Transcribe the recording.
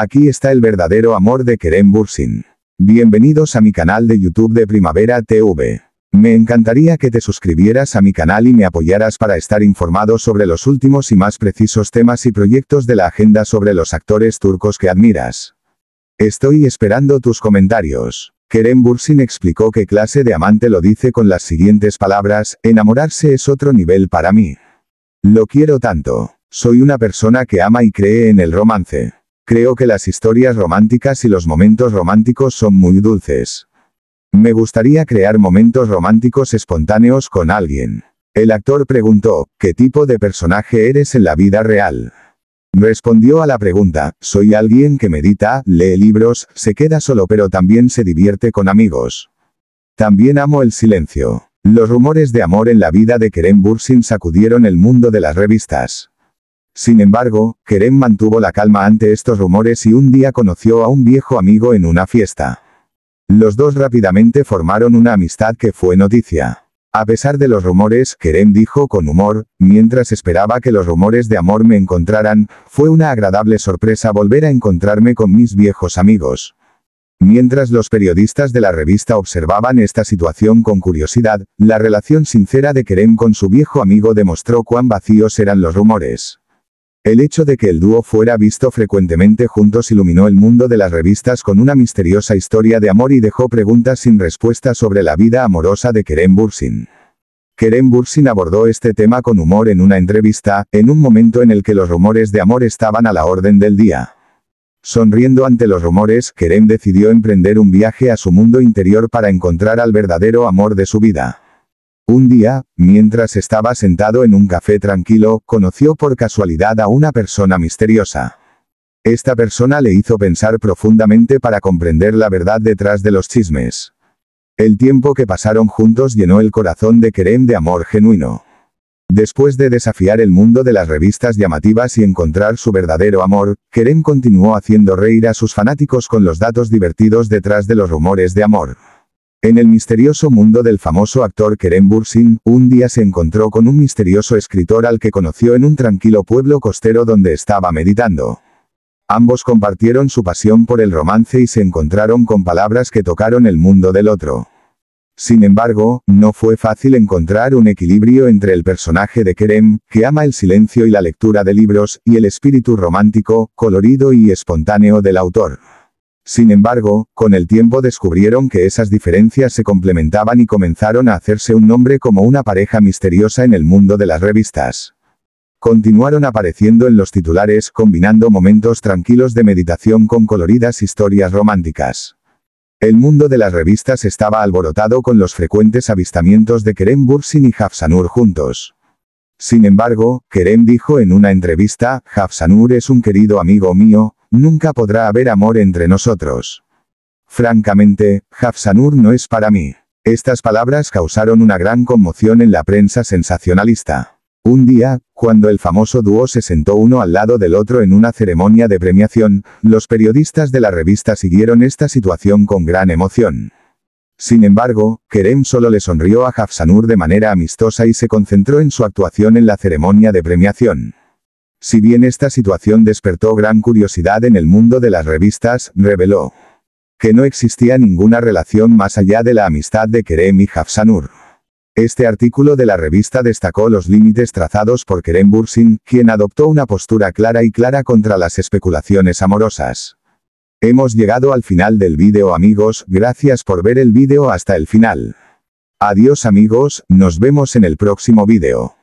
Aquí está el verdadero amor de Kerem Bursin. Bienvenidos a mi canal de YouTube de Primavera TV. Me encantaría que te suscribieras a mi canal y me apoyaras para estar informado sobre los últimos y más precisos temas y proyectos de la agenda sobre los actores turcos que admiras. Estoy esperando tus comentarios. Kerem Bursin explicó que clase de amante lo dice con las siguientes palabras, enamorarse es otro nivel para mí. Lo quiero tanto. Soy una persona que ama y cree en el romance. Creo que las historias románticas y los momentos románticos son muy dulces. Me gustaría crear momentos románticos espontáneos con alguien. El actor preguntó, ¿qué tipo de personaje eres en la vida real? Respondió a la pregunta, soy alguien que medita, lee libros, se queda solo pero también se divierte con amigos. También amo el silencio. Los rumores de amor en la vida de Keren Bursin sacudieron el mundo de las revistas. Sin embargo, Kerem mantuvo la calma ante estos rumores y un día conoció a un viejo amigo en una fiesta. Los dos rápidamente formaron una amistad que fue noticia. A pesar de los rumores, Kerem dijo con humor, mientras esperaba que los rumores de amor me encontraran, fue una agradable sorpresa volver a encontrarme con mis viejos amigos. Mientras los periodistas de la revista observaban esta situación con curiosidad, la relación sincera de Kerem con su viejo amigo demostró cuán vacíos eran los rumores. El hecho de que el dúo fuera visto frecuentemente juntos iluminó el mundo de las revistas con una misteriosa historia de amor y dejó preguntas sin respuesta sobre la vida amorosa de Kerem Bursin. Kerem Bursin abordó este tema con humor en una entrevista, en un momento en el que los rumores de amor estaban a la orden del día. Sonriendo ante los rumores, Kerem decidió emprender un viaje a su mundo interior para encontrar al verdadero amor de su vida. Un día, mientras estaba sentado en un café tranquilo, conoció por casualidad a una persona misteriosa. Esta persona le hizo pensar profundamente para comprender la verdad detrás de los chismes. El tiempo que pasaron juntos llenó el corazón de Kerem de amor genuino. Después de desafiar el mundo de las revistas llamativas y encontrar su verdadero amor, Kerem continuó haciendo reír a sus fanáticos con los datos divertidos detrás de los rumores de amor. En el misterioso mundo del famoso actor Kerem Bursin, un día se encontró con un misterioso escritor al que conoció en un tranquilo pueblo costero donde estaba meditando. Ambos compartieron su pasión por el romance y se encontraron con palabras que tocaron el mundo del otro. Sin embargo, no fue fácil encontrar un equilibrio entre el personaje de Kerem, que ama el silencio y la lectura de libros, y el espíritu romántico, colorido y espontáneo del autor. Sin embargo, con el tiempo descubrieron que esas diferencias se complementaban y comenzaron a hacerse un nombre como una pareja misteriosa en el mundo de las revistas. Continuaron apareciendo en los titulares combinando momentos tranquilos de meditación con coloridas historias románticas. El mundo de las revistas estaba alborotado con los frecuentes avistamientos de Kerem Bursin y Hafsanur juntos. Sin embargo, Kerem dijo en una entrevista, Hafsanur es un querido amigo mío, Nunca podrá haber amor entre nosotros. Francamente, Hafsanur no es para mí. Estas palabras causaron una gran conmoción en la prensa sensacionalista. Un día, cuando el famoso dúo se sentó uno al lado del otro en una ceremonia de premiación, los periodistas de la revista siguieron esta situación con gran emoción. Sin embargo, Kerem solo le sonrió a Hafsanur de manera amistosa y se concentró en su actuación en la ceremonia de premiación. Si bien esta situación despertó gran curiosidad en el mundo de las revistas, reveló que no existía ninguna relación más allá de la amistad de Kerem y Hafsanur. Este artículo de la revista destacó los límites trazados por Kerem Bursin, quien adoptó una postura clara y clara contra las especulaciones amorosas. Hemos llegado al final del vídeo amigos, gracias por ver el vídeo hasta el final. Adiós amigos, nos vemos en el próximo vídeo.